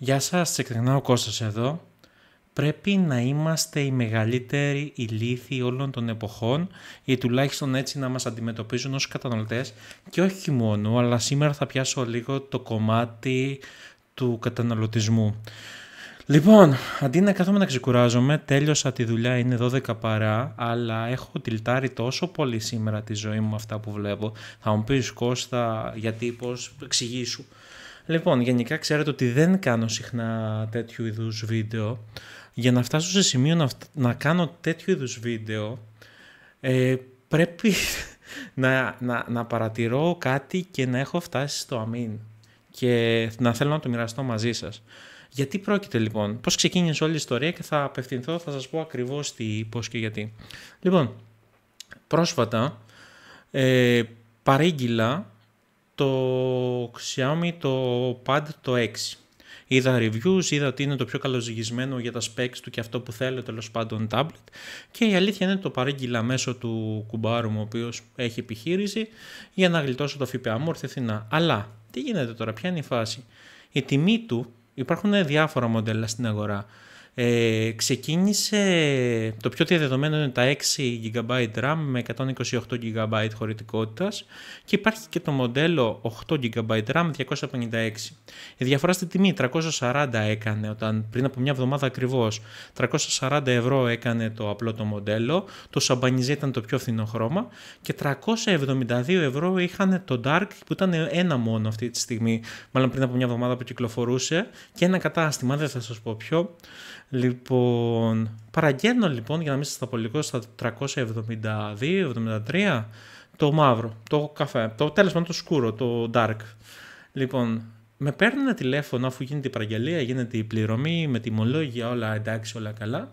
Γεια σας, ξεκινάω ο Κώστας εδώ. Πρέπει να είμαστε οι μεγαλύτεροι ηλίθοι όλων των εποχών ή τουλάχιστον έτσι να μας αντιμετωπίζουν ως καταναλωτές και όχι μόνο, αλλά σήμερα θα πιάσω λίγο το κομμάτι του καταναλωτισμού. Λοιπόν, αντί να κάθομαι να ξεκουράζομαι, τέλειωσα τη δουλειά, είναι 12 παρά, αλλά έχω τυλτάρει τόσο πολύ σήμερα τη ζωή μου αυτά που βλέπω. Θα μου πεις Κώστα, γιατί, πώς, εξηγήσου. Λοιπόν, γενικά ξέρετε ότι δεν κάνω συχνά τέτοιου είδους βίντεο. Για να φτάσω σε σημείο να, κάνω τέτοιου είδους βίντεο, ε, πρέπει να, να, να παρατηρώ κάτι και να έχω φτάσει στο αμήν και να θέλω να το μοιραστώ μαζί σας. Γιατί πρόκειται λοιπόν, πώς ξεκίνησε όλη η ιστορία και θα απευθυνθώ, θα σας πω ακριβώς τι, πώς και γιατί. Λοιπόν, πρόσφατα ε, το Xiaomi το Pad το 6. Είδα reviews, είδα ότι είναι το πιο καλοζυγισμένο για τα specs του και αυτό που θέλω τέλος πάντων tablet. Και η αλήθεια είναι ότι το παρήγγειλα μέσω του κουμπάρου μου, ο οποίος έχει επιχείρηση, για να γλιτώσω το ΦΠΑ μου Αλλά τι γίνεται τώρα, ποια είναι η φάση. Η τιμή του, υπάρχουν διάφορα μοντέλα στην αγορά. Ε, ξεκίνησε, το πιο διαδεδομένο είναι τα 6 GB RAM με 128 GB χωρητικότητας και υπάρχει και το μοντέλο 8 GB RAM 256. Η διαφορά στη τιμή 340 έκανε όταν πριν από μια εβδομάδα ακριβώς 340 ευρώ έκανε το απλό το μοντέλο, το σαμπανιζέ ήταν το πιο φθηνό χρώμα και 372 ευρώ είχαν το Dark που ήταν ένα μόνο αυτή τη στιγμή, μάλλον πριν από μια εβδομάδα που κυκλοφορούσε και ένα κατάστημα, δεν θα σας πω πιο. Λοιπόν, παραγγέλνω λοιπόν, για να μην σας τα στα 372-73, το μαύρο, το καφέ, το τέλος πάντων το σκούρο, το dark. Λοιπόν, με παίρνει ένα τηλέφωνο αφού γίνεται η παραγγελία, γίνεται η πληρωμή, με τιμολόγια, όλα εντάξει, όλα καλά.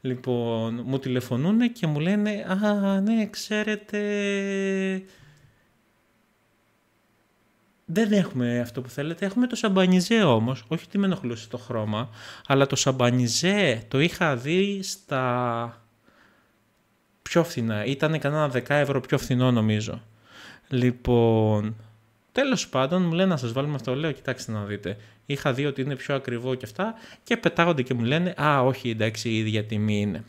Λοιπόν, μου τηλεφωνούν και μου λένε «Α, ναι, ξέρετε, δεν έχουμε αυτό που θέλετε. Έχουμε το σαμπανιζέ όμως. Όχι ότι με ενοχλούσε το χρώμα, αλλά το σαμπανιζέ το είχα δει στα πιο φθηνά. Ήταν κανένα 10 ευρώ πιο φθηνό νομίζω. Λοιπόν, τέλος πάντων μου λένε να σας βάλουμε αυτό. Λέω, κοιτάξτε να δείτε. Είχα δει ότι είναι πιο ακριβό και αυτά και πετάγονται και μου λένε Α, όχι, εντάξει, η ίδια τιμή είναι.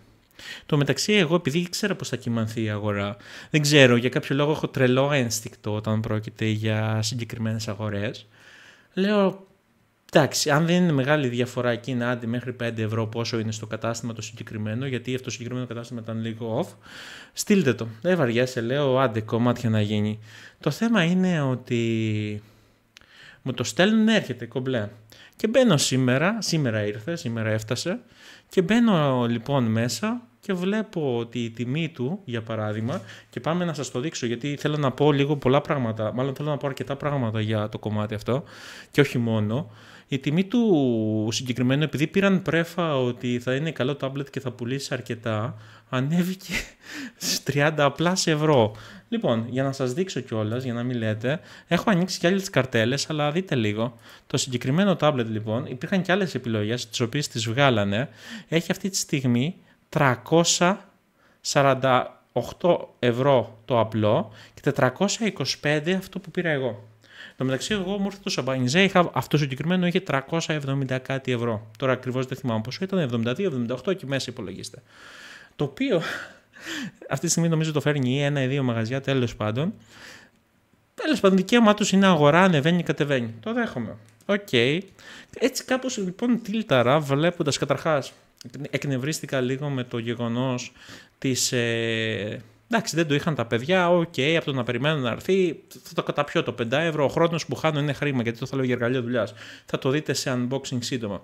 Το μεταξύ, εγώ επειδή ήξερα πώς θα κοιμανθεί η αγορά, δεν ξέρω, για κάποιο λόγο έχω τρελό ένστικτο όταν πρόκειται για συγκεκριμένες αγορές. Λέω, εντάξει, αν δεν είναι μεγάλη διαφορά εκεί να άντε μέχρι 5 ευρώ πόσο είναι στο κατάστημα το συγκεκριμένο, γιατί αυτό το συγκεκριμένο κατάστημα ήταν λίγο off, στείλτε το. Δεν βαριέσαι, λέω, άντε κομμάτια να γίνει. Το θέμα είναι ότι μου το στέλνουν, ναι, έρχεται κομπλέ. Και μπαίνω σήμερα, σήμερα ήρθε, σήμερα έφτασε, και μπαίνω λοιπόν μέσα και βλέπω ότι η τιμή του, για παράδειγμα, και πάμε να σας το δείξω γιατί θέλω να πω λίγο πολλά πράγματα, μάλλον θέλω να πω αρκετά πράγματα για το κομμάτι αυτό και όχι μόνο. Η τιμή του συγκεκριμένου, επειδή πήραν πρέφα ότι θα είναι καλό τάμπλετ και θα πουλήσει αρκετά, ανέβηκε στις 30 απλά σε ευρώ. Λοιπόν, για να σας δείξω κιόλας, για να μην λέτε, έχω ανοίξει κι άλλες καρτέλες, αλλά δείτε λίγο. Το συγκεκριμένο τάμπλετ λοιπόν, υπήρχαν κι άλλες επιλογές, τις οποίες τις βγάλανε. Έχει αυτή τη στιγμή 348 ευρώ το απλό και 425 αυτό που πήρα εγώ. Το μεταξύ, εγώ μου ήρθε το Σαμπανιζέ, είχα, αυτό συγκεκριμένο είχε 370 κάτι ευρώ. Τώρα ακριβώς δεν θυμάμαι πόσο ήταν, 72-78 και μέσα υπολογίστε. Το οποίο αυτή τη στιγμή νομίζω το φέρνει ή ένα ή δύο μαγαζιά τέλος πάντων. Τέλος πάντων, δικαίωμά τους είναι αγορά, ανεβαίνει, κατεβαίνει. Το δέχομαι. Οκ. Έτσι κάπως λοιπόν τίλταρα βλέποντας καταρχάς εκνευρίστηκα λίγο με το γεγονός της ε, Εντάξει, δεν το είχαν τα παιδιά, οκ, okay, από το να περιμένω να έρθει, θα το καταπιώ το 5 ευρώ. Ο χρόνος που χάνω είναι χρήμα, γιατί το θέλω για εργαλείο δουλειάς. Θα το δείτε σε unboxing σύντομα.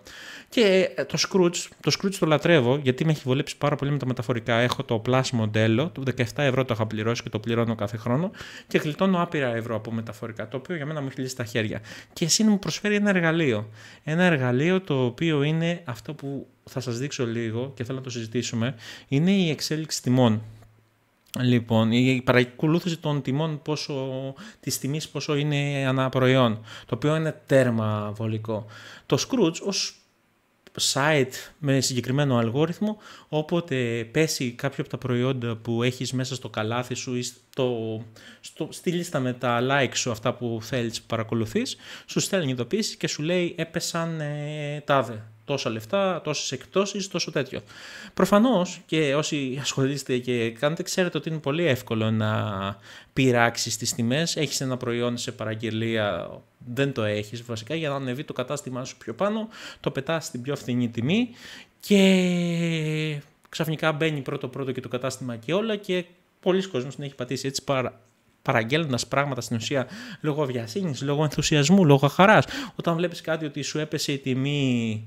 Και ε, το Scrooge, το Scrooge το λατρεύω, γιατί με έχει βολέψει πάρα πολύ με τα μεταφορικά. Έχω το Plus μοντέλο, το 17 ευρώ το είχα πληρώσει και το πληρώνω κάθε χρόνο και γλιτώνω άπειρα ευρώ από μεταφορικά, το οποίο για μένα μου έχει λύσει τα χέρια. Και εσύ μου προσφέρει ένα εργαλείο. Ένα εργαλείο το οποίο είναι αυτό που θα σας δείξω λίγο και θέλω να το συζητήσουμε, είναι η εξέλιξη τιμών. Λοιπόν, η παρακολούθηση των τιμών πόσο, της τιμής πόσο είναι προϊόν, το οποίο είναι τέρμα βολικό. Το Scrooge ως site με συγκεκριμένο αλγόριθμο, όποτε πέσει κάποιο από τα προϊόντα που έχεις μέσα στο καλάθι σου ή στο, στο, στη λίστα με τα like σου, αυτά που θέλεις που παρακολουθείς, σου στέλνει ειδοποίηση και σου λέει έπεσαν ε, τάδε τόσα λεφτά, τόσες εκτόσει, τόσο τέτοιο. Προφανώς και όσοι ασχολείστε και κάνετε, ξέρετε ότι είναι πολύ εύκολο να πειράξεις τις τιμές. Έχεις ένα προϊόν σε παραγγελία, δεν το έχεις βασικά για να ανεβεί το κατάστημά σου πιο πάνω, το πετάς στην πιο φθηνή τιμή και ξαφνικά μπαίνει πρώτο-πρώτο και το κατάστημα και όλα και πολλοί κόσμοι την έχει πατήσει έτσι πάρα, παραγγέλλοντα πράγματα στην ουσία λόγω βιασύνης, λόγω ενθουσιασμού, λόγω χαράς. Όταν βλέπεις κάτι ότι σου έπεσε η τιμή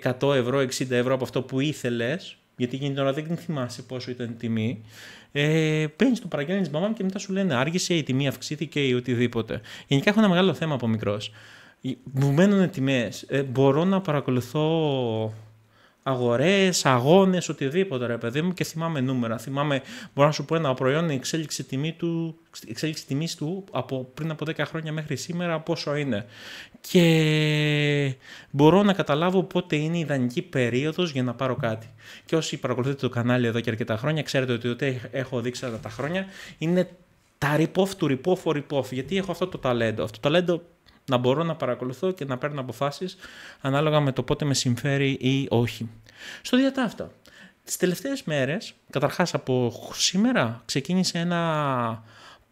100 ευρώ, 60 ευρώ από αυτό που ήθελες, γιατί γίνεται δεν θυμάσαι πόσο ήταν η τιμή. Ε, Παίρνεις το παραγγέλνεις μαμά και μετά σου λένε άργησε, η τιμή αυξήθηκε ή οτιδήποτε. Γενικά έχω ένα μεγάλο θέμα από μικρός. Μου μένουν τιμές. Ε, μπορώ να παρακολουθώ αγορές, αγώνες, οτιδήποτε ρε παιδί μου και θυμάμαι νούμερα. Θυμάμαι, μπορώ να σου πω ένα προϊόν, η εξέλιξη, τιμή του, εξέλιξη τιμής του από πριν από 10 χρόνια μέχρι σήμερα πόσο είναι. Και μπορώ να καταλάβω πότε είναι η ιδανική περίοδος για να πάρω κάτι. Και όσοι παρακολουθείτε το κανάλι εδώ και αρκετά χρόνια, ξέρετε ότι ό,τι έχω δείξει αυτά τα χρόνια είναι τα rip του rip ο γιατι έχω αυτό το ταλέντο. Αυτό το ταλέντο να μπορώ να παρακολουθώ και να παίρνω αποφάσεις ανάλογα με το πότε με συμφέρει ή όχι. Στο διατάφτα, τις τελευταίες μέρες, καταρχάς από σήμερα, ξεκίνησε ένα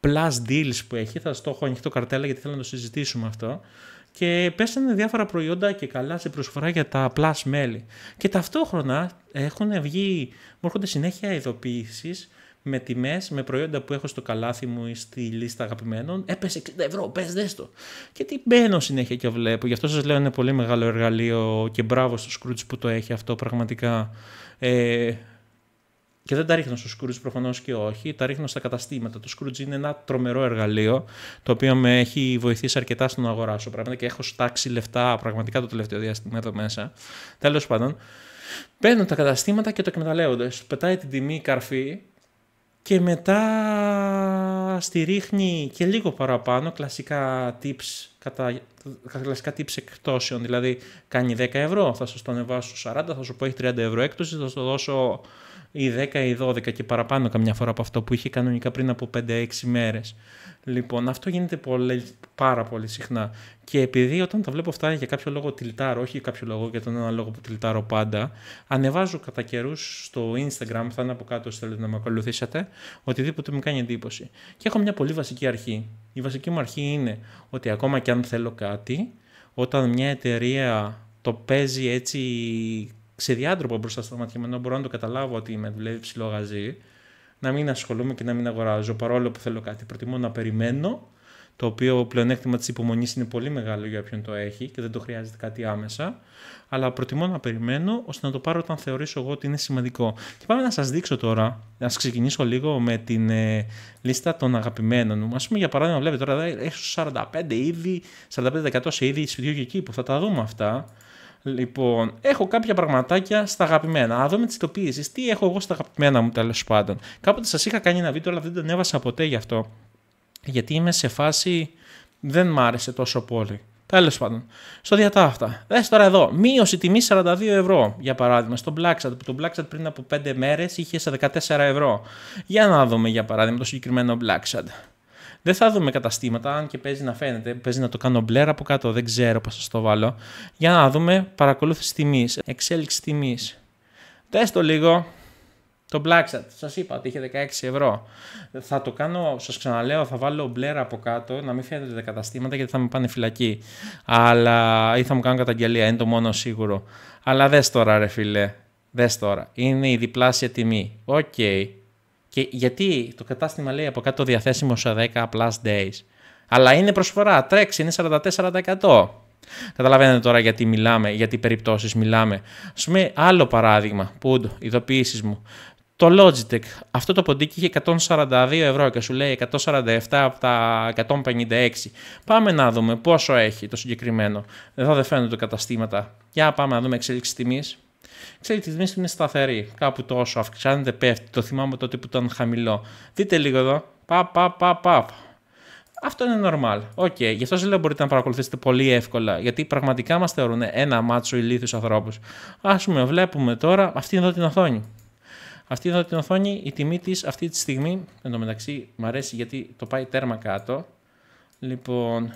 plus deals που έχει, θα το έχω ανοιχτό καρτέλα γιατί θέλω να το συζητήσουμε αυτό, και πέσανε διάφορα προϊόντα και καλά σε προσφορά για τα plus μέλη. Και ταυτόχρονα έχουν βγει, μου έρχονται συνέχεια ειδοποιήσεις με τιμές, με προϊόντα που έχω στο καλάθι μου ή στη λίστα αγαπημένων. Έπεσε 60 ευρώ, πες δες το. Και τι μπαίνω συνέχεια και βλέπω. Γι' αυτό σας λέω είναι πολύ μεγάλο εργαλείο και μπράβο στο Scrooge που το έχει αυτό πραγματικά. Ε, και δεν τα ρίχνω στο Scrooge προφανώς και όχι, τα ρίχνω στα καταστήματα. Το Scrooge είναι ένα τρομερό εργαλείο το οποίο με έχει βοηθήσει αρκετά στο να αγοράσω πράγματα και έχω στάξει λεφτά πραγματικά το τελευταίο διάστημα εδώ μέσα. Τέλος πάντων, παίρνουν τα καταστήματα και το εκμεταλλεύονται. Σου πετάει την τιμή καρφή και μετά στη ρίχνη και λίγο παραπάνω, κλασικά tips, κατά, κλασικά tips εκτόσεων, δηλαδή κάνει 10 ευρώ, θα σας το ανεβάσω 40, θα σου πω έχει 30 ευρώ έκπτωση, θα σου το δώσω ή 10 ή 12 και παραπάνω καμιά φορά από αυτό που είχε κανονικά πριν από 5-6 μέρες. Λοιπόν, αυτό γίνεται πολύ, πάρα πολύ συχνά. Και επειδή όταν τα βλέπω αυτά για κάποιο λόγο τυλτάρω, όχι για κάποιο λόγο, για τον ένα λόγο που τυλτάρω πάντα, ανεβάζω κατά καιρούς στο Instagram, θα είναι από κάτω, θέλετε να με ακολουθήσετε, οτιδήποτε μου κάνει εντύπωση. Και έχω μια πολύ βασική αρχή. Η βασική μου αρχή είναι ότι ακόμα και αν θέλω κάτι, όταν μια εταιρεία το παίζει έτσι ξεδιάντροπα μπροστά στα μάτια μου, ενώ μπορώ να το καταλάβω ότι με δουλεύει ψηλό να μην ασχολούμαι και να μην αγοράζω παρόλο που θέλω κάτι. Προτιμώ να περιμένω, το οποίο πλεονέκτημα της υπομονής είναι πολύ μεγάλο για όποιον το έχει και δεν το χρειάζεται κάτι άμεσα. Αλλά προτιμώ να περιμένω ώστε να το πάρω όταν θεωρήσω εγώ ότι είναι σημαντικό. Και πάμε να σας δείξω τώρα, να ξεκινήσω λίγο με την ε, λίστα των αγαπημένων μου. Ας πούμε, για παράδειγμα, βλέπετε τώρα ε, έχω 45 ήδη, 45% σε και εκεί, που θα τα δούμε αυτά. Λοιπόν, έχω κάποια πραγματάκια στα αγαπημένα. Α, δούμε τις ειδοποιήσει. Τι έχω εγώ στα αγαπημένα μου τέλος πάντων. Κάποτε σας είχα κάνει ένα βίντεο, αλλά δεν τον έβασα ποτέ γι' αυτό. Γιατί είμαι σε φάση. Δεν μ' άρεσε τόσο πολύ. Τέλος πάντων. Στο διατάφτα. Δες τώρα εδώ. Μείωση τιμή 42 ευρώ. Για παράδειγμα, στο Blacksat. Που το Blacksat πριν από 5 μέρες είχε σε 14 ευρώ. Για να δούμε για παράδειγμα το συγκεκριμένο Blacksat. Δεν θα δούμε καταστήματα, αν και παίζει να φαίνεται. Παίζει να το κάνω μπλερ από κάτω, δεν ξέρω πώς θα το βάλω. Για να δούμε παρακολούθηση τιμής, εξέλιξη τιμής. Τες το λίγο. Το Blacksat, σας είπα ότι είχε 16 ευρώ. Θα το κάνω, σας ξαναλέω, θα βάλω μπλερ από κάτω, να μην φαίνεται τα καταστήματα γιατί θα με πάνε φυλακή. Αλλά ή θα μου κάνω καταγγελία, είναι το μόνο σίγουρο. Αλλά δες τώρα, ρε φίλε. Δες τώρα. Είναι η διπλάσια τιμή. Οκ. Okay. Και γιατί το κατάστημα λέει από κάτω διαθέσιμο σε 10 plus days. Αλλά είναι προσφορά, τρέξει, είναι 44%. Καταλαβαίνετε τώρα γιατί μιλάμε, γιατί περιπτώσεις μιλάμε. Ας πούμε άλλο παράδειγμα, πούντο, ειδοποιήσεις μου. Το Logitech, αυτό το ποντίκι είχε 142 ευρώ και σου λέει 147 από τα 156. Πάμε να δούμε πόσο έχει το συγκεκριμένο. Εδώ δεν φαίνονται καταστήματα. Για πάμε να δούμε εξέλιξη τιμής. Ξέρετε, η τιμή είναι σταθερή. Κάπου τόσο αυξάνεται, πέφτει. Το θυμάμαι τότε που ήταν χαμηλό. Δείτε λίγο εδώ. Πα, πα, πα, πα. Αυτό είναι normal. Οκ. Okay. Γι' αυτό σας λέω μπορείτε να παρακολουθήσετε πολύ εύκολα. Γιατί πραγματικά μας θεωρούν ένα μάτσο ηλίθιους ανθρώπους. Ας πούμε, βλέπουμε τώρα αυτή εδώ την οθόνη. Αυτή εδώ την οθόνη, η τιμή της αυτή τη στιγμή. Εν τω μεταξύ, μου αρέσει γιατί το πάει τέρμα κάτω. Λοιπόν,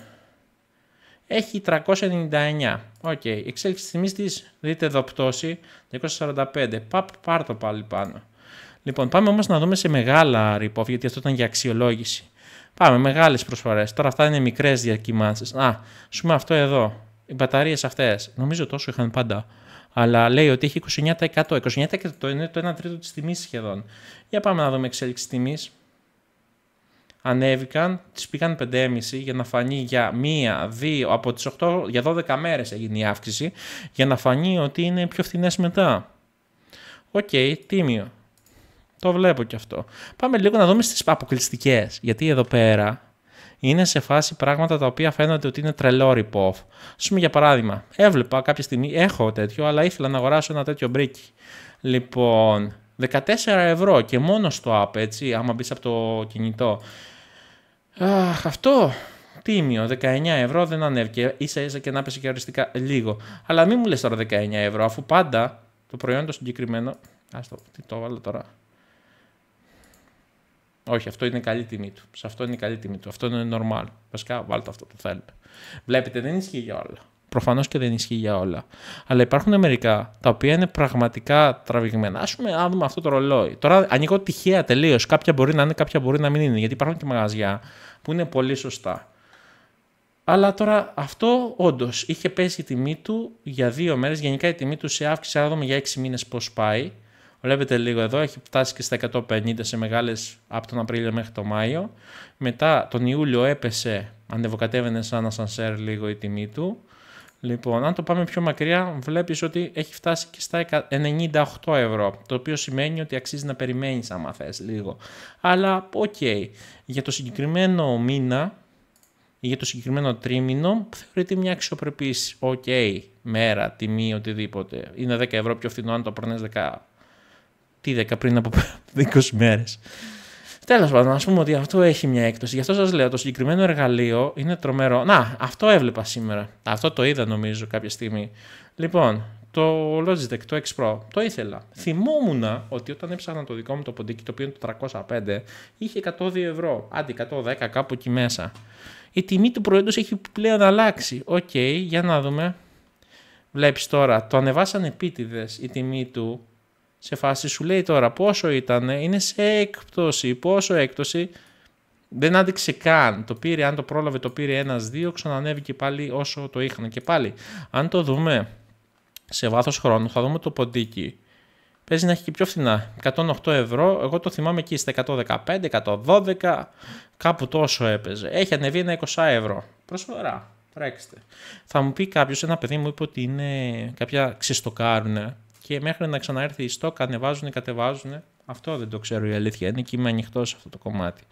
έχει 399. Οκ, okay. εξέλιξη τιμής της, δείτε εδώ πτώση, 245. Παπ, πάρ το πάλι πάνω. Λοιπόν, πάμε όμως να δούμε σε μεγάλα ρηπόφ, γιατί αυτό ήταν για αξιολόγηση. Πάμε, μεγάλες προσφορές. Τώρα αυτά είναι μικρές διακυμάνσεις. Α, σούμε αυτό εδώ. Οι μπαταρίες αυτές, νομίζω τόσο είχαν πάντα. Αλλά λέει ότι έχει 29%. 29% είναι το 1 τρίτο της τιμής σχεδόν. Για πάμε να δούμε εξέλιξη τιμής ανέβηκαν, τις πήγαν 5,5 για να φανεί για μία, δύο, από τις 8, για 12 μέρες έγινε η αύξηση, για να φανεί ότι είναι πιο φθηνές μετά. Οκ, τίμιο. Το βλέπω και αυτό. Πάμε λίγο να δούμε στις αποκλειστικές. γιατί εδώ πέρα είναι σε φάση πράγματα τα οποία φαίνονται ότι είναι τρελό rip-off. πούμε για παράδειγμα, έβλεπα κάποια στιγμή, έχω τέτοιο, αλλά ήθελα να αγοράσω ένα τέτοιο μπρίκι. Λοιπόν, 14 ευρώ και μόνο στο app, έτσι, άμα μπεις από το κινητό. Αχ, αυτό. Τίμιο, 19 ευρώ δεν ανέβηκε. σα ίσα και να πέσει και οριστικά λίγο. Αλλά μην μου λες τώρα 19 ευρώ, αφού πάντα το προϊόν το συγκεκριμένο. το, τι το βάλω τώρα. Όχι, αυτό είναι καλή τιμή του. Σε αυτό είναι καλή τιμή του. Αυτό είναι normal. Βασικά, βάλτε αυτό που θέλετε. Βλέπετε, δεν ισχύει για όλα. Προφανώς και δεν ισχύει για όλα. Αλλά υπάρχουν μερικά τα οποία είναι πραγματικά τραβηγμένα. Ας πούμε, δούμε αυτό το ρολόι. Τώρα ανοίγω τυχαία τελείως. Κάποια μπορεί να είναι, κάποια μπορεί να μην είναι. Γιατί υπάρχουν και μαγαζιά που είναι πολύ σωστά. Αλλά τώρα αυτό όντως είχε πέσει η τιμή του για δύο μέρες. Γενικά η τιμή του σε αύξηση. Άρα δούμε για έξι μήνες πώς πάει. Βλέπετε λίγο εδώ, έχει φτάσει και στα 150 σε μεγάλες από τον Απρίλιο μέχρι τον Μάιο. Μετά τον Ιούλιο έπεσε, ανεβοκατέβαινε σαν να σανσέρ λίγο η τιμή του. Λοιπόν, αν το πάμε πιο μακριά, βλέπεις ότι έχει φτάσει και στα 98 ευρώ, το οποίο σημαίνει ότι αξίζει να περιμένεις άμα θες λίγο. Αλλά, οκ, για το συγκεκριμένο μήνα ή για το συγκεκριμένο τρίμηνο, θεωρείται μια αξιοπρεπής, οκ, μέρα, τιμή, οτιδήποτε. Είναι 10 ευρώ πιο φθηνό αν το παρνες 10, τι 10 πριν από 20 μέρες. Τέλος πάντων, ας πούμε ότι αυτό έχει μια έκπτωση. Γι' αυτό σας λέω: Το συγκεκριμένο εργαλείο είναι τρομερό. Να, αυτό έβλεπα σήμερα. Αυτό το είδα νομίζω κάποια στιγμή. Λοιπόν, το Logitech, το X Pro, το ήθελα. Θυμόμουν ότι όταν έψανα το δικό μου το ποντίκι, το οποίο είναι το 305, είχε 102 ευρώ. Άντι 110, κάπου εκεί μέσα. Η τιμή του προϊόντος έχει πλέον αλλάξει. Οκ, για να δούμε. Βλέπεις τώρα, το ανεβάσανε επίτηδες η τιμή του σε φάση σου λέει τώρα πόσο ήταν, είναι σε έκπτωση, πόσο έκπτωση. Δεν άντεξε καν. Το πήρε, αν το πρόλαβε, το πηρε ένας ένα-δύο, ξανανέβηκε πάλι όσο το είχαν. Και πάλι, αν το δούμε σε βάθος χρόνου, θα δούμε το ποντίκι. Παίζει να έχει και πιο φθηνά. 108 ευρώ. Εγώ το θυμάμαι εκεί στα 115, 112, κάπου τόσο έπαιζε. Έχει ανεβεί ένα 20 ευρώ. Προσφορά. Τρέξτε. Θα μου πει κάποιος, ένα παιδί μου είπε ότι είναι κάποια ξεστοκάρουνε και μέχρι να ξαναέρθει η στόκα ανεβάζουν ή κατεβάζουν. Αυτό δεν το ξέρω η αλήθεια είναι και είμαι ανοιχτός σε αυτό το κομμάτι.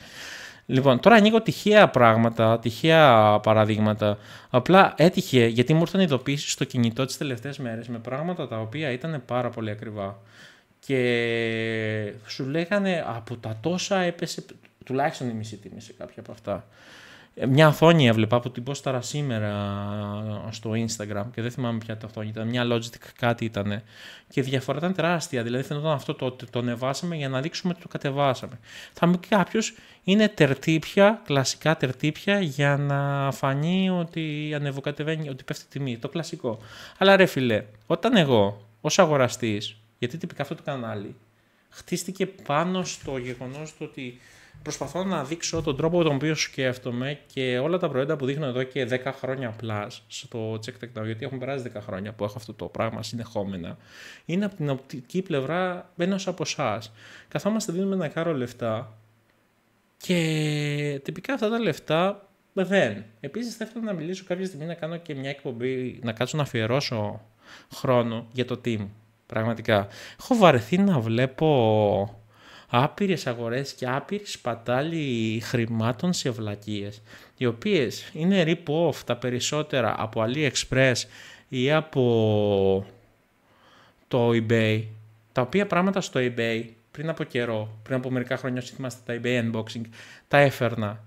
Λοιπόν, τώρα ανοίγω τυχαία πράγματα, τυχαία παραδείγματα. Απλά έτυχε γιατί μου ήρθαν ειδοποιήσει στο κινητό τις τελευταίες μέρες με πράγματα τα οποία ήταν πάρα πολύ ακριβά. Και σου λέγανε από τα τόσα έπεσε τουλάχιστον η μισή τιμή σε κάποια από αυτά. Ε, μια οθόνη έβλεπα από την πόσταρα σήμερα ε, στο Instagram και δεν θυμάμαι ποια τα οθόνη ήταν. Μια Logitech κάτι ήταν. Και η διαφορά ήταν τεράστια. Δηλαδή φαινόταν αυτό το ότι το ανεβάσαμε για να δείξουμε ότι το κατεβάσαμε. Θα μου πει κάποιος, είναι τερτύπια, κλασικά τερτύπια, για να φανεί ότι ανεβοκατεβαίνει, ότι πέφτει τιμή. Το κλασικό. Αλλά ρε φιλέ, όταν εγώ ως αγοραστής, γιατί τυπικά αυτό το κανάλι, χτίστηκε πάνω στο γεγονός ότι προσπαθώ να δείξω τον τρόπο τον οποίο σκέφτομαι και όλα τα προϊόντα που δείχνω εδώ και 10 χρόνια plus στο Check Tech Now, γιατί έχουν περάσει 10 χρόνια που έχω αυτό το πράγμα συνεχόμενα, είναι από την οπτική πλευρά ενός από εσάς. Καθόμαστε, δίνουμε ένα κάρο λεφτά και τυπικά αυτά τα λεφτά δεν. Επίσης, θα ήθελα να μιλήσω κάποια στιγμή να κάνω και μια εκπομπή, να κάτσω να αφιερώσω χρόνο για το team. Πραγματικά. Έχω βαρεθεί να βλέπω άπειρες αγορές και άπειρη σπατάλη χρημάτων σε βλακίες, οι οποίες είναι rip-off τα περισσότερα από AliExpress ή από το eBay, τα οποία πράγματα στο eBay πριν από καιρό, πριν από μερικά χρόνια, όσοι θυμάστε τα eBay unboxing, τα έφερνα.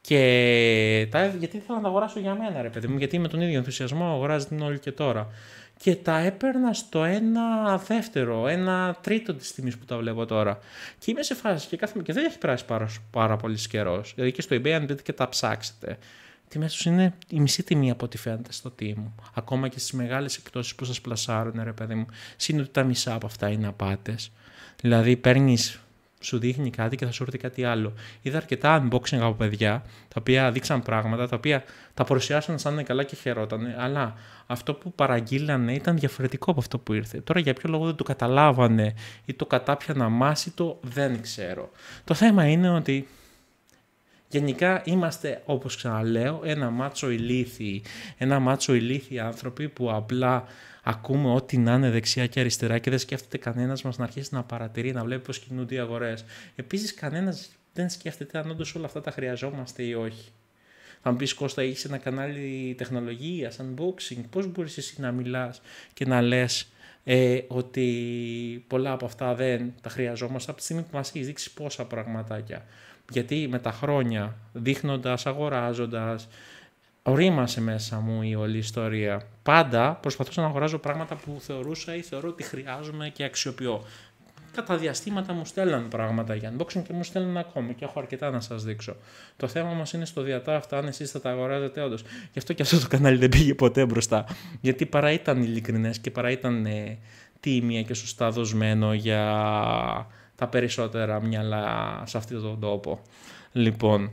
Και τα... γιατί ήθελα να τα αγοράσω για μένα, ρε παιδί μου, γιατί με τον ίδιο ενθουσιασμό την όλοι και τώρα και τα έπαιρνα στο ένα δεύτερο, ένα τρίτο της τιμής που τα βλέπω τώρα. Και είμαι σε φάση και κάθομαι και δεν έχει περάσει πάρα, πάρα πολύς καιρός. Δηλαδή και στο eBay, αν μπείτε και τα ψάξετε, μέσα τους είναι η μισή τιμή από ό,τι φαίνεται στο τίμου. Ακόμα και στις μεγάλες εκπτώσεις που σας πλασάρουν, ρε παιδί μου, σύντομα τα μισά από αυτά είναι απάτες. Δηλαδή παίρνεις σου δείχνει κάτι και θα σου έρθει κάτι άλλο. Είδα αρκετά unboxing από παιδιά, τα οποία δείξαν πράγματα, τα οποία τα παρουσιάσαν σαν είναι καλά και χαιρόταν... αλλά αυτό που παραγγείλανε ήταν διαφορετικό από αυτό που ήρθε. Τώρα για ποιο λόγο δεν το καταλάβανε ή το κατάπιανα μάση, το δεν ξέρω. Το θέμα είναι ότι Γενικά είμαστε, όπως ξαναλέω, ένα μάτσο ηλίθιοι. Ένα μάτσο ηλίθιοι άνθρωποι που απλά ακούμε ό,τι να είναι δεξιά και αριστερά και δεν σκέφτεται κανένας μας να αρχίσει να παρατηρεί, να βλέπει πώς κινούνται οι αγορές. Επίσης, κανένας δεν σκέφτεται αν όντως όλα αυτά τα χρειαζόμαστε ή όχι. Θα μου πεις Κώστα, έχεις ένα κανάλι τεχνολογίας, unboxing. Πώς μπορείς εσύ να μιλάς και να λες ε, ότι πολλά από αυτά δεν τα χρειαζόμαστε από τη στιγμή που μας έχεις δείξει πόσα πραγματάκια. Γιατί με τα χρόνια, δείχνοντας, αγοράζοντας, ορίμασε μέσα μου η όλη ιστορία. Πάντα προσπαθούσα να αγοράζω πράγματα που θεωρούσα ή θεωρώ ότι χρειάζομαι και αξιοποιώ. Κατά διαστήματα μου στέλναν πράγματα για unboxing και μου στέλναν ακόμη και έχω αρκετά να σας δείξω. Το θέμα μας είναι στο διατάφτα, αν εσείς θα τα αγοράζετε όντως. Γι' αυτό και αυτό το κανάλι δεν πήγε ποτέ μπροστά. Γιατί παρά ήταν ειλικρινές και παρά ήταν ε, τίμια και σωστά δοσμένο για τα περισσότερα μυαλά σε αυτόν τον τόπο. Λοιπόν,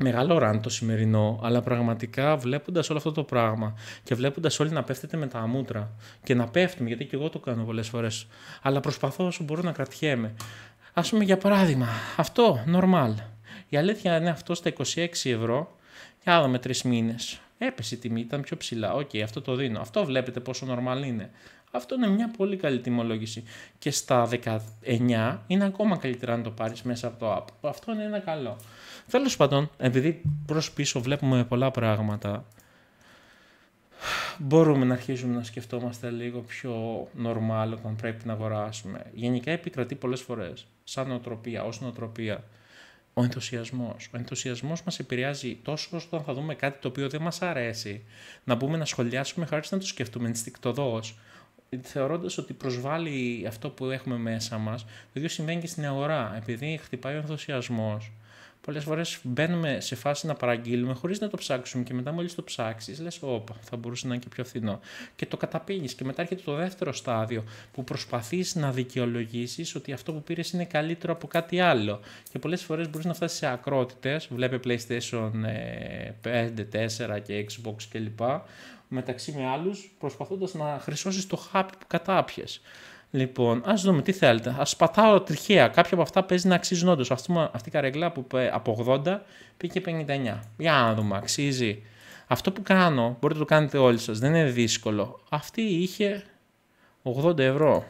Μεγάλο ραν το σημερινό, αλλά πραγματικά βλέποντας όλο αυτό το πράγμα και βλέποντας όλοι να πέφτετε με τα μούτρα και να πέφτουμε, γιατί και εγώ το κάνω πολλές φορές, αλλά προσπαθώ όσο μπορώ να κρατιέμαι. Ας πούμε για παράδειγμα, αυτό, normal. Η αλήθεια είναι αυτό στα 26 ευρώ, και άδω με τρεις μήνες. Έπεσε η τιμή, ήταν πιο ψηλά. Οκ, okay, αυτό το δίνω. Αυτό βλέπετε πόσο normal είναι. Αυτό είναι μια πολύ καλή τιμολόγηση. Και στα 19 είναι ακόμα καλύτερα να το πάρεις μέσα από το app. Αυτό είναι ένα καλό. Τέλος πάντων, επειδή προς πίσω βλέπουμε πολλά πράγματα, μπορούμε να αρχίσουμε να σκεφτόμαστε λίγο πιο normal όταν πρέπει να αγοράσουμε. Γενικά επικρατεί πολλές φορές. σαν νοοτροπία, ως νοοτροπία, ο ενθουσιασμός. Ο ενθουσιασμός μας επηρεάζει τόσο ώστε όταν θα δούμε κάτι το οποίο δεν μας αρέσει, να μπούμε να σχολιάσουμε χάρη να το σκεφτούμε ενστικτοδός θεωρώντας ότι προσβάλλει αυτό που έχουμε μέσα μας, το ίδιο συμβαίνει και στην αγορά. Επειδή χτυπάει ο ενθουσιασμός, πολλές φορές μπαίνουμε σε φάση να παραγγείλουμε χωρίς να το ψάξουμε και μετά μόλις το ψάξεις λες όπα θα μπορούσε να είναι και πιο φθηνό και το καταπίνεις και μετά έρχεται το δεύτερο στάδιο που προσπαθείς να δικαιολογήσεις ότι αυτό που πήρες είναι καλύτερο από κάτι άλλο και πολλές φορές μπορείς να φτάσεις σε ακρότητες βλέπε PlayStation 5, ε, 4 και Xbox κλπ μεταξύ με άλλους, προσπαθώντας να χρυσώσεις το χάπι που κατάπιε. Λοιπόν, ας δούμε τι θέλετε. Ας πατάω τριχεία Κάποια από αυτά παίζει να αξίζουν όντω. Αυτή η καρεκλά που από 80 πήγε 59. Για να δούμε, αξίζει. Αυτό που κάνω, μπορείτε να το κάνετε όλοι σας, δεν είναι δύσκολο. Αυτή είχε 80 ευρώ.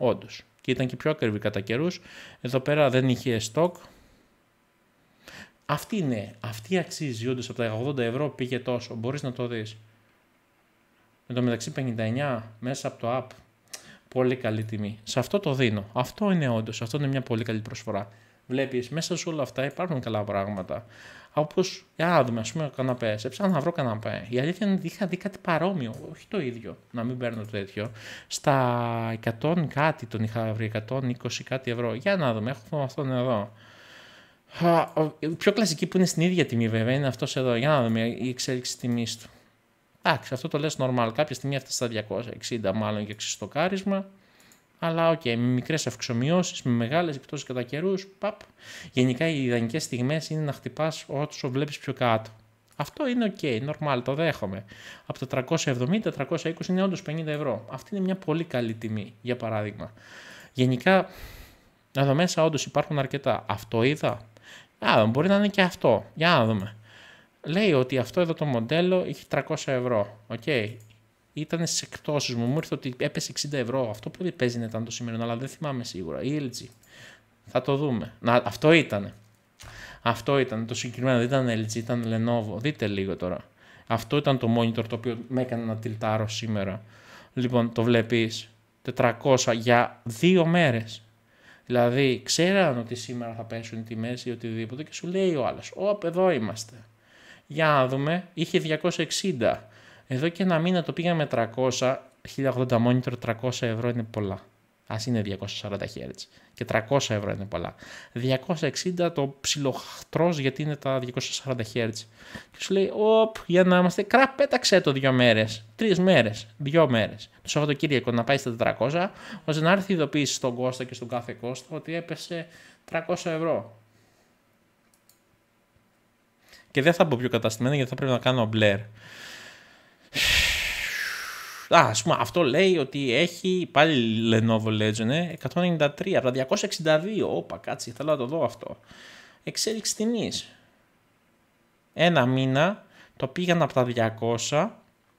Όντω. Και ήταν και πιο ακριβή κατά καιρούς. Εδώ πέρα δεν είχε stock. Αυτή είναι. Αυτή αξίζει όντως από τα 80 ευρώ πήγε τόσο. Μπορείς να το δεις. Με το μεταξύ 59 μέσα από το app. Πολύ καλή τιμή. Σε αυτό το δίνω. Αυτό είναι όντως. Αυτό είναι μια πολύ καλή προσφορά. Βλέπεις μέσα σε όλα αυτά υπάρχουν καλά πράγματα. Όπως, να δούμε, ας πούμε, καναπές. Έψαχνα ε, να βρω καναπέ. Η αλήθεια είναι ότι είχα δει κάτι παρόμοιο, όχι το ίδιο, να μην παίρνω το τέτοιο. Στα 100 κάτι τον είχα βρει, 120 κάτι ευρώ. Για να δούμε, έχω αυτόν εδώ. Η πιο κλασική που είναι στην ίδια τιμή βέβαια είναι αυτός εδώ. Για να δούμε η εξέλιξη τιμής του. Εντάξει, αυτό το λες normal. Κάποια στιγμή έφτασε στα 260 μάλλον και ξυστοκάρισμα. Αλλά οκ, με μικρές αυξομοιώσεις, με μεγάλες εκτό κατά καιρούς. Παπ. Γενικά οι ιδανικές στιγμές είναι να χτυπάς όσο βλέπεις πιο κάτω. Αυτό είναι οκ, okay, normal, το δέχομαι. Από τα 370-320 είναι όντως 50 ευρώ. Αυτή είναι μια πολύ καλή τιμή, για παράδειγμα. Γενικά, εδώ μέσα όντως υπάρχουν αρκετά. Αυτό είδα. Άρα μπορεί να είναι και αυτό. Για να δούμε. Λέει ότι αυτό εδώ το μοντέλο είχε 300 ευρώ. Οκ. Okay. Ήταν στι εκτόσεις μου. Μου ήρθε ότι έπεσε 60 ευρώ. Αυτό που παίζει ήταν το σημερινό, αλλά δεν θυμάμαι σίγουρα. Η LG. Θα το δούμε. Να, αυτό ήταν. Αυτό ήταν το συγκεκριμένο. Δεν ήταν LG, ήταν Lenovo. Δείτε λίγο τώρα. Αυτό ήταν το monitor το οποίο με έκανε να τυλτάρω σήμερα. Λοιπόν, το βλέπεις. 400 για δύο μέρες. Δηλαδή, ξέραν ότι σήμερα θα πέσουν οι τιμές ή οτιδήποτε και σου λέει ο άλλος: Ωπ, εδώ είμαστε. Για να δούμε, είχε 260. Εδώ και ένα μήνα το πήγαμε 300. 1080 monitor 300 ευρώ είναι πολλά. Ας είναι 240 Hz. Και 300 ευρώ είναι πολλά. 260 το ψιλοχτρός γιατί είναι τα 240 Hz. Και σου λέει, οπ για να είμαστε. Κρά, πέταξε το δύο μέρες. Τρεις μέρες. Δύο μέρες. Το Σαββατοκύριακο να πάει στα 400, ώστε να έρθει η ειδοποίηση στον Κώστα και στον κάθε κόστο ότι έπεσε 300 ευρώ. Και δεν θα πω πιο καταστημένο γιατί θα πρέπει να κάνω μπλερ. Α, ας πούμε, αυτό λέει ότι έχει πάλι Lenovo Legion 193 ε, από τα 262. Όπα, κάτσε, θέλω να το δω αυτό. Εξέλιξη τιμής. Ένα μήνα το πήγαν από τα 200.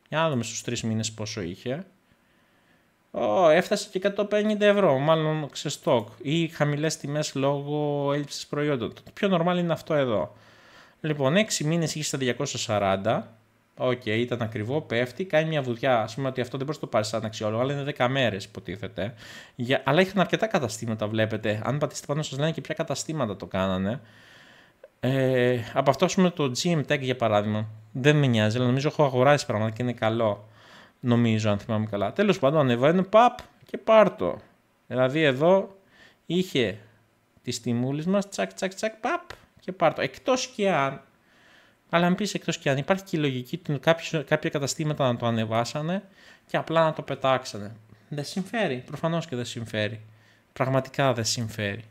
Για να δούμε στους τρεις μήνες πόσο είχε. Ω, έφτασε και 150 ευρώ, μάλλον σε στόκ ή χαμηλές τιμές λόγω έλλειψης προϊόντων. Το πιο normal είναι αυτό εδώ. Λοιπόν, 6 μήνες είχε στα 240 Οκ, okay, ήταν ακριβό, πέφτει, κάνει μια βουδιά. Ας πούμε ότι αυτό δεν μπορείς να το πάρεις σαν αξιόλογο, αλλά είναι 10 μέρες υποτίθεται. Για... Αλλά είχαν αρκετά καταστήματα, βλέπετε. Αν πατήσετε πάνω, σας λένε και ποια καταστήματα το κάνανε. Ε, από αυτό, ας πούμε, το GM Tech για παράδειγμα. Δεν με νοιάζει, αλλά νομίζω έχω αγοράσει πράγματα και είναι καλό. Νομίζω, αν θυμάμαι καλά. Τέλος πάντων, ανεβαίνω, παπ και πάρτο. Δηλαδή εδώ είχε τις τιμούλες μας, τσακ, τσακ, τσακ, παπ και πάρτο. Εκτός και αν αλλά αν πεις εκτός και αν υπάρχει και η λογική του κάποια καταστήματα να το ανεβάσανε και απλά να το πετάξανε. Δεν συμφέρει. Προφανώς και δεν συμφέρει. Πραγματικά δεν συμφέρει.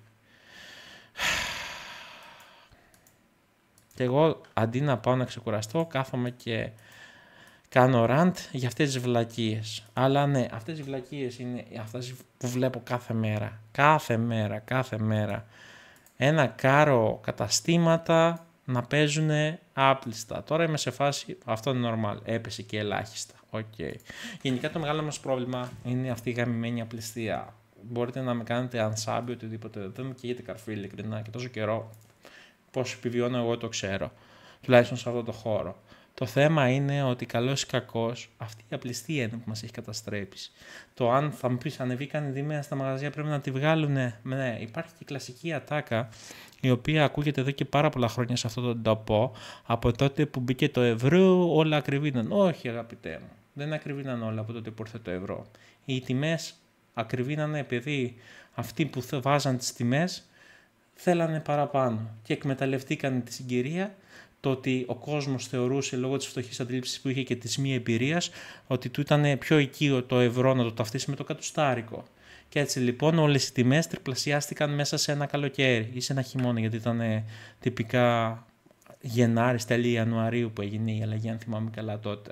Και εγώ αντί να πάω να ξεκουραστώ, κάθομαι και κάνω rant για αυτές τις βλακίες. Αλλά ναι, αυτές οι βλακίες είναι αυτές που βλέπω κάθε μέρα. Κάθε μέρα, κάθε μέρα. Ένα κάρο καταστήματα να παίζουν άπλιστα. Τώρα είμαι σε φάση, αυτό είναι normal, έπεσε και ελάχιστα. Okay. Γενικά το μεγάλο μας πρόβλημα είναι αυτή η γαμημένη απληστία. Μπορείτε να με κάνετε unsub οτιδήποτε, δεν μου καίγεται καρφί ειλικρινά και τόσο καιρό πώς επιβιώνω εγώ το ξέρω, τουλάχιστον σε αυτό το χώρο. Το θέμα είναι ότι καλός ή κακός αυτή η απληστή είναι που μας έχει καταστρέψει. Το αν θα μου πεις ανεβήκαν οι δήμοι στα μαγαζιά πρέπει να τη βγάλουν. Ναι, υπάρχει και η κλασική ατάκα η οποία ακούγεται εδώ και πάρα πολλά χρόνια σε αυτόν τον τόπο. Από τότε που μπήκε το ευρώ, όλα ακριβήναν. Όχι, αγαπητέ μου. Δεν ακριβήναν όλα από τότε που ήρθε το ευρώ. Οι τιμές ακριβήναν επειδή αυτοί που βάζαν τις τιμές θέλανε παραπάνω και εκμεταλλευτήκαν τη συγκυρία το ότι ο κόσμος θεωρούσε λόγω της φτωχής αντίληψης που είχε και της μη εμπειρίας ότι του ήταν πιο οικείο το ευρώ να το ταυτίσει με το κατουστάρικο. Και έτσι λοιπόν όλες οι τιμές τριπλασιάστηκαν μέσα σε ένα καλοκαίρι ή σε ένα χειμώνα γιατί ήταν τυπικά Γενάρης, τέλη Ιανουαρίου που έγινε η αλλαγή, αν θυμάμαι καλά τότε.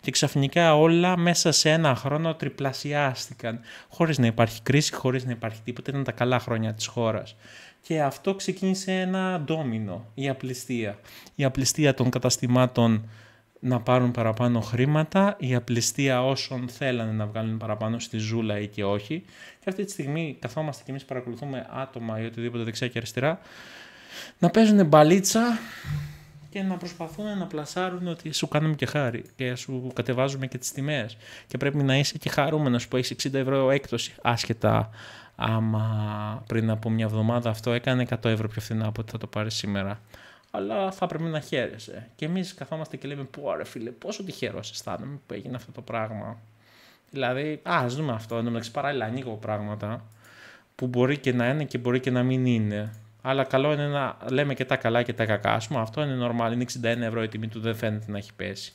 Και ξαφνικά όλα μέσα σε ένα χρόνο τριπλασιάστηκαν, χωρίς να υπάρχει κρίση, χωρίς να υπάρχει τίποτα. Ήταν τα καλά χρόνια της χώρας και αυτό ξεκίνησε ένα ντόμινο, η απληστία. Η απληστία των καταστημάτων να πάρουν παραπάνω χρήματα, η απληστία όσων θέλανε να βγάλουν παραπάνω στη ζούλα ή και όχι. Και αυτή τη στιγμή καθόμαστε και εμείς παρακολουθούμε άτομα ή οτιδήποτε δεξιά και αριστερά να παίζουν μπαλίτσα και να προσπαθούν να πλασάρουν ότι σου κάνουμε και χάρη και σου κατεβάζουμε και τις τιμές και πρέπει να είσαι και χαρούμενος που έχεις 60 ευρώ έκπτωση άσχετα άμα πριν από μια εβδομάδα αυτό έκανε 100 ευρώ πιο φθηνά από ότι θα το πάρεις σήμερα. Αλλά θα πρέπει να χαίρεσαι. Και εμείς καθόμαστε και λέμε: που ρε φίλε, πόσο τυχερός αισθάνομαι που έγινε αυτό το πράγμα. Δηλαδή, α δούμε αυτό. Εν τω μεταξύ, παράλληλα ανοίγω πράγματα που μπορεί και να είναι και μπορεί και να μην είναι. Αλλά καλό είναι να λέμε και τα καλά και τα κακά. Ας πούμε, αυτό είναι normal. Είναι 61 ευρώ η τιμή του, δεν φαίνεται να έχει πέσει.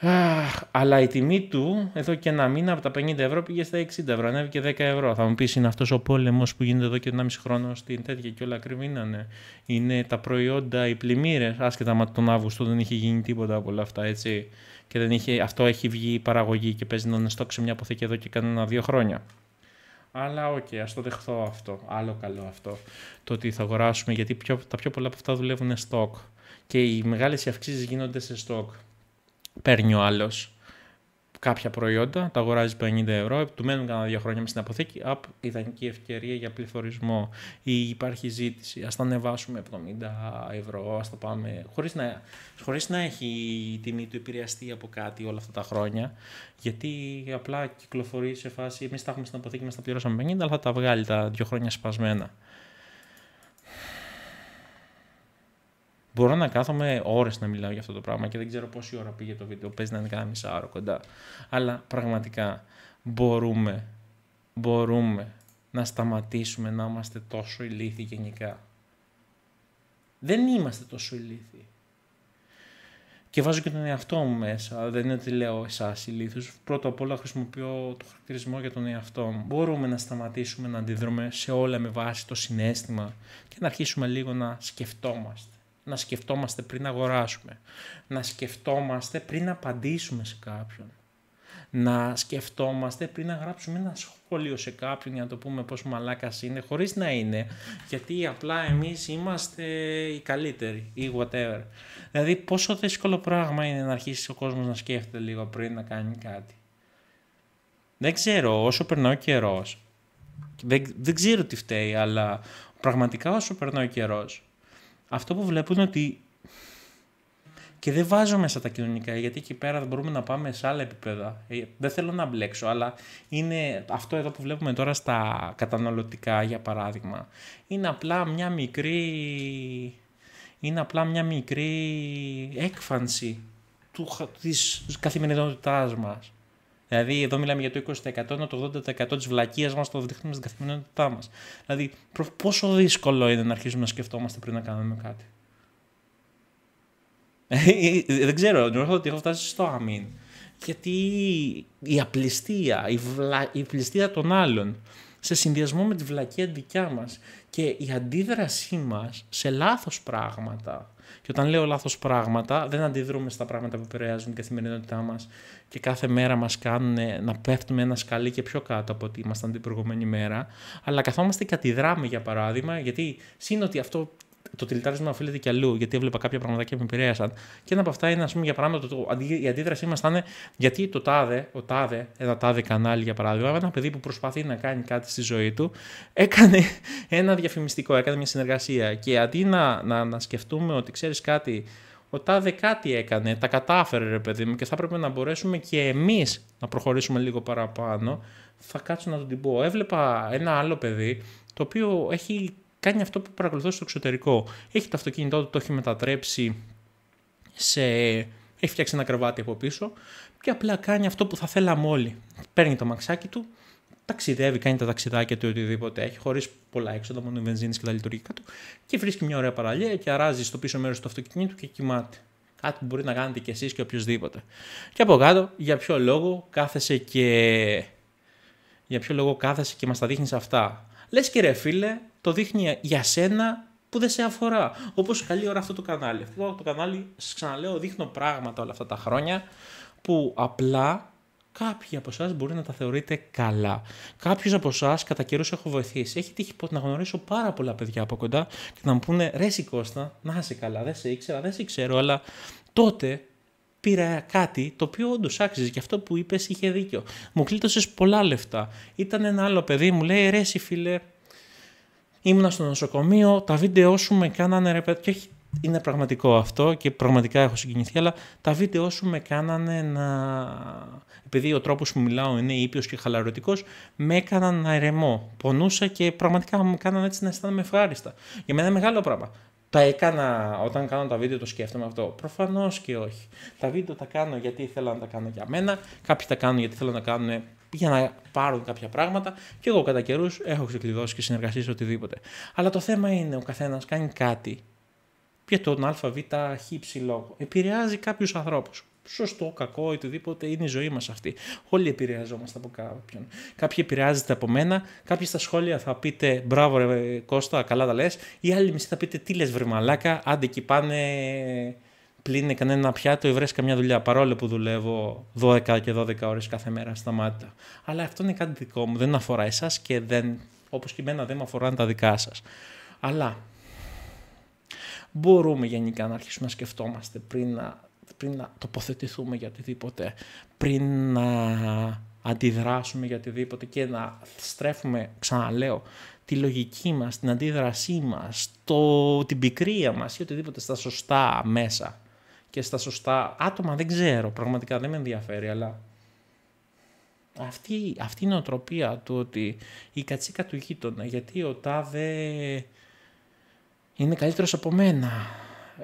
Αχ, αλλά η τιμή του εδώ και ένα μήνα από τα 50 ευρώ πήγε στα 60 ευρώ, ανέβηκε 10 ευρώ. Θα μου πεις είναι αυτός ο πόλεμος που γίνεται εδώ και 1,5 χρόνο στην τέτοια και όλα κρυμμήνανε. Είναι τα προϊόντα, οι πλημμύρες. Άσχετα με τον Αύγουστο δεν είχε γίνει τίποτα από όλα αυτά, έτσι. Και δεν είχε, αυτό έχει βγει η παραγωγή και παίζει να είναι σε μια αποθήκη εδώ και κανένα δύο χρόνια. Αλλά οκ, okay, ας το δεχθώ αυτό. Άλλο καλό αυτό. Το ότι θα αγοράσουμε, γιατί πιο, τα πιο πολλά από αυτά δουλεύουν στόκ. Και οι μεγάλες αυξήσεις γίνονται σε στόκ παίρνει ο άλλος κάποια προϊόντα, τα αγοράζει 50 ευρώ, του μένουν κανένα δύο χρόνια μες στην αποθήκη, απ, ιδανική ευκαιρία για πληθωρισμό ή υπάρχει ζήτηση, ας τα ανεβάσουμε 70 ευρώ, ας τα πάμε, χωρίς να, χωρίς να έχει η τιμή του επηρεαστεί από κάτι όλα αυτά τα χρόνια, γιατί απλά κυκλοφορεί σε φάση, εμείς τα έχουμε στην αποθήκη, μας τα πληρώσαμε 50, αλλά θα τα βγάλει τα δύο χρόνια σπασμένα. μπορώ να κάθομαι ώρες να μιλάω για αυτό το πράγμα και δεν ξέρω πόση ώρα πήγε το βίντεο. Παίζει να είναι κανένα ώρα κοντά. Αλλά πραγματικά μπορούμε, μπορούμε να σταματήσουμε να είμαστε τόσο ηλίθιοι γενικά. Δεν είμαστε τόσο ηλίθιοι. Και βάζω και τον εαυτό μου μέσα. Δεν είναι ότι λέω εσάς ηλίθιου. Πρώτα απ' όλα χρησιμοποιώ το χαρακτηρισμό για τον εαυτό μου. Μπορούμε να σταματήσουμε να αντιδρούμε σε όλα με βάση το συνέστημα και να αρχίσουμε λίγο να σκεφτόμαστε να σκεφτόμαστε πριν αγοράσουμε, να σκεφτόμαστε πριν απαντήσουμε σε κάποιον, να σκεφτόμαστε πριν να γράψουμε ένα σχόλιο σε κάποιον για να το πούμε πόσο μαλάκας είναι, χωρίς να είναι, γιατί απλά εμείς είμαστε οι καλύτεροι ή whatever. Δηλαδή πόσο δύσκολο πράγμα είναι να αρχίσεις ο κόσμος να σκέφτεται λίγο πριν να κάνει κάτι. Δεν ξέρω, όσο περνάει ο καιρός, δεν, δεν ξέρω τι φταίει, αλλά πραγματικά όσο περνάει ο καιρός, αυτό που βλέπω είναι ότι και δεν βάζω μέσα τα κοινωνικά, γιατί εκεί πέρα μπορούμε να πάμε σε άλλα επίπεδα. Ε, δεν θέλω να μπλέξω, αλλά είναι αυτό εδώ που βλέπουμε τώρα στα καταναλωτικά, για παράδειγμα. Είναι απλά μια μικρή, είναι απλά μια μικρή έκφανση του, της καθημερινότητάς μας. Δηλαδή, εδώ μιλάμε για το 20%, ενώ το 80% της βλακείας μας το δείχνουμε στην καθημερινότητά μας. Δηλαδή, πόσο δύσκολο είναι να αρχίσουμε να σκεφτόμαστε πριν να κάνουμε κάτι. Ε, ε, δεν ξέρω, νιώθω ότι έχω φτάσει στο αμήν. Γιατί η απληστία, η, βλα... η πληστία των άλλων, σε συνδυασμό με τη βλακεία δικιά μας και η αντίδρασή μας σε λάθος πράγματα και όταν λέω λάθος πράγματα, δεν αντιδρούμε στα πράγματα που επηρεάζουν την καθημερινότητά μας και κάθε μέρα μας κάνουν να πέφτουμε ένα σκαλί και πιο κάτω από ότι ήμασταν την προηγούμενη μέρα. Αλλά καθόμαστε και αντιδράμε, για παράδειγμα, γιατί σύνοτι αυτό το τηλετάρισμα οφείλεται και αλλού, γιατί έβλεπα κάποια πράγματα που με επηρέασαν. Και ένα από αυτά είναι, ας πούμε, για πράγματα το, η αντίδρασή μας ήταν γιατί το τάδε, ο τάδε, ένα τάδε κανάλι για παράδειγμα, ένα παιδί που προσπαθεί να κάνει κάτι στη ζωή του, έκανε ένα διαφημιστικό, έκανε μια συνεργασία. Και αντί να, να, σκεφτούμε ότι ξέρεις κάτι, ο τάδε κάτι έκανε, τα κατάφερε ρε παιδί μου και θα έπρεπε να μπορέσουμε και εμείς να προχωρήσουμε λίγο παραπάνω, θα κάτσω να τον την πω. Έβλεπα ένα άλλο παιδί το οποίο έχει κάνει αυτό που παρακολουθώ στο εξωτερικό. Έχει το αυτοκίνητό του, το έχει μετατρέψει σε... Έχει φτιάξει ένα κρεβάτι από πίσω και απλά κάνει αυτό που θα θέλαμε όλοι. Παίρνει το μαξάκι του, ταξιδεύει, κάνει τα ταξιδάκια του ή οτιδήποτε έχει, χωρίς πολλά έξοδα, μόνο βενζίνη και τα λειτουργικά του, και βρίσκει μια ωραία παραλία και αράζει στο πίσω μέρος του αυτοκινήτου και κοιμάται. Κάτι που μπορεί να κάνετε κι εσείς και οποιοδήποτε. Και από κάτω, για ποιο λόγο κάθεσαι και. Για ποιο λόγο κάθεσαι και μας τα δείχνει αυτά. Λες και ρε φίλε, το δείχνει για σένα που δεν σε αφορά. Όπως καλή ώρα αυτό το κανάλι. Αυτό το κανάλι, σας ξαναλέω, δείχνω πράγματα όλα αυτά τα χρόνια που απλά κάποιοι από εσάς μπορεί να τα θεωρείτε καλά. Κάποιο από εσάς κατά καιρούς έχω βοηθήσει. Έχει τύχει να γνωρίσω πάρα πολλά παιδιά από κοντά και να μου πούνε ρε Κώστα, να είσαι καλά. Δεν σε ήξερα, δεν σε ξέρω, αλλά τότε πήρα κάτι το οποίο όντως άξιζε και αυτό που είπες είχε δίκιο. Μου κλείτωσες πολλά λεφτά. Ήταν ένα άλλο παιδί, μου λέει ρε φίλε, ήμουνα στο νοσοκομείο, τα βίντεο σου με κάνανε ρε παιδί. Και είναι πραγματικό αυτό και πραγματικά έχω συγκινηθεί, αλλά τα βίντεο σου με κάνανε να. Επειδή ο τρόπος που μιλάω είναι ήπιος και χαλαρωτικός, με έκαναν να ερεμώ. Πονούσα και πραγματικά μου κάνανε έτσι να αισθάνομαι ευχάριστα. Για μένα είναι μεγάλο πράγμα. Τα έκανα όταν κάνω τα βίντεο, το σκέφτομαι αυτό. Προφανώς και όχι. Τα βίντεο τα κάνω γιατί ήθελα να τα κάνω για μένα. Κάποιοι τα κάνουν γιατί θέλω να κάνουν για να πάρουν κάποια πράγματα. Και εγώ κατά καιρούς έχω ξεκλειδώσει και συνεργασίε οτιδήποτε. Αλλά το θέμα είναι ο καθένας κάνει κάτι για τον ΑΒ, Χ, λόγο. Επηρεάζει κάποιους ανθρώπους. Σωστό, κακό, οτιδήποτε είναι η ζωή μας αυτή. Όλοι επηρεαζόμαστε από κάποιον. Κάποιοι επηρεάζεται από μένα, κάποιοι στα σχόλια θα πείτε μπράβο, ρε Κώστα, καλά τα λες, Οι άλλοι μισοί θα πείτε τι λες, βρεμαλάκα, άντε εκεί πάνε πλύνει κανένα πιάτο ή βρες καμιά δουλειά. Παρόλο που δουλεύω 12 και 12 ώρες κάθε μέρα στα σταμάτητα. Αλλά αυτό είναι κάτι δικό μου. Δεν αφορά εσάς και δεν, όπως και εμένα δεν με αφορά τα δικά σας. Αλλά μπορούμε γενικά να αρχίσουμε να σκεφτόμαστε πριν να, πριν να τοποθετηθούμε για οτιδήποτε, πριν να αντιδράσουμε για οτιδήποτε και να στρέφουμε, ξαναλέω, τη λογική μας, την αντίδρασή μας, το, την πικρία μας ή οτιδήποτε στα σωστά μέσα και στα σωστά άτομα δεν ξέρω, πραγματικά δεν με ενδιαφέρει, αλλά αυτή, αυτή η νοοτροπία του ότι η κατσίκα του γείτονα, γιατί ο τάδε είναι καλύτερος από μένα.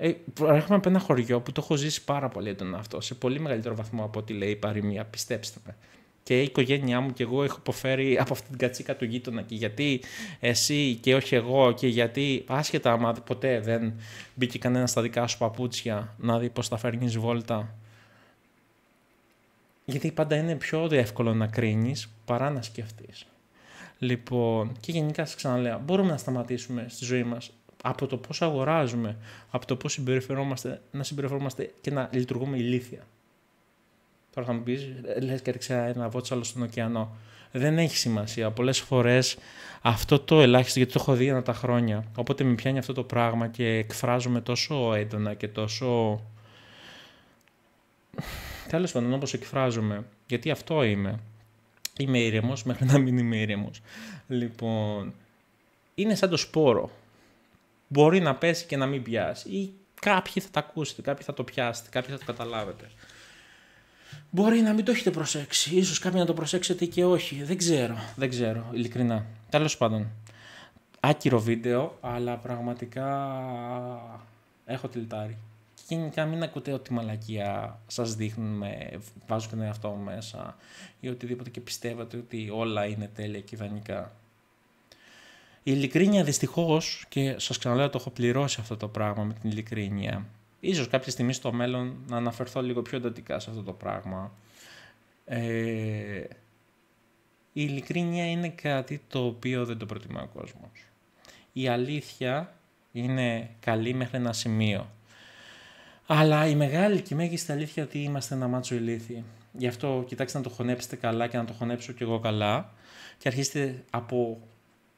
Ε, Έχουμε από ένα χωριό που το έχω ζήσει πάρα πολύ έντονα αυτό, σε πολύ μεγαλύτερο βαθμό από ό,τι λέει η παροιμία, πιστέψτε με και η οικογένειά μου και εγώ έχω υποφέρει από αυτή την κατσίκα του γείτονα και γιατί εσύ και όχι εγώ και γιατί άσχετα άμα ποτέ δεν μπήκε κανένας στα δικά σου παπούτσια να δει πώς τα φέρνεις βόλτα γιατί πάντα είναι πιο εύκολο να κρίνεις παρά να σκεφτείς. Λοιπόν, και γενικά σας ξαναλέω, μπορούμε να σταματήσουμε στη ζωή μας από το πώς αγοράζουμε, από το πώς συμπεριφερόμαστε, να συμπεριφερόμαστε και να λειτουργούμε ηλίθια. Τώρα θα μου πεις, λες και έριξε ένα βότσαλο στον ωκεανό. Δεν έχει σημασία. Πολλές φορές αυτό το ελάχιστο, γιατί το έχω δει ένα τα χρόνια. Οπότε με πιάνει αυτό το πράγμα και εκφράζομαι τόσο έντονα και τόσο. Τέλος πάντων, όπως εκφράζομαι. Γιατί αυτό είμαι. Είμαι ήρεμος μέχρι να μην είμαι ήρεμος. Λοιπόν, είναι σαν το σπόρο. Μπορεί να πέσει και να μην πιάσει. Ή κάποιοι θα τα ακούσετε, κάποιοι θα το πιάσετε, κάποιοι θα το καταλάβετε. Μπορεί να μην το έχετε προσέξει. Ίσως κάποιοι να το προσέξετε και όχι. Δεν ξέρω. Δεν ξέρω, ειλικρινά. Τέλος πάντων. Άκυρο βίντεο, αλλά πραγματικά έχω τηλτάρει. Και γενικά μην ακούτε ότι μαλακία σας δείχνουμε, μέσα ή οτιδήποτε τον εαυτό μέσα ή οτιδήποτε και πιστεύετε ότι όλα είναι τέλεια και ιδανικά. Η ειλικρίνεια δυστυχώς, και σας ξαναλέω το έχω πληρώσει αυτό το πράγμα με την ειλικρίνεια, Ίσως κάποια στιγμή στο μέλλον να αναφερθώ λίγο πιο εντατικά σε αυτό το πράγμα. Ε, η ειλικρίνεια είναι κάτι το οποίο δεν το προτιμά ο κόσμος. Η αλήθεια είναι καλή μέχρι ένα σημείο. Αλλά η μεγάλη και η μέγιστη αλήθεια ότι είμαστε ένα μάτσο ηλίθιοι. Γι' αυτό κοιτάξτε να το χωνέψετε καλά και να το χωνέψω κι εγώ καλά και αρχίστε από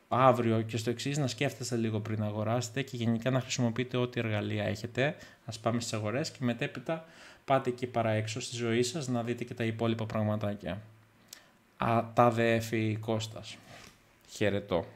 αύριο και στο εξής να σκέφτεστε λίγο πριν αγοράσετε και γενικά να χρησιμοποιείτε ό,τι εργαλεία έχετε. Ας πάμε στις αγορές και μετέπειτα πάτε και παραέξω στη ζωή σας να δείτε και τα υπόλοιπα πραγματάκια. Α, τα δε Κώστας. Χαιρετώ.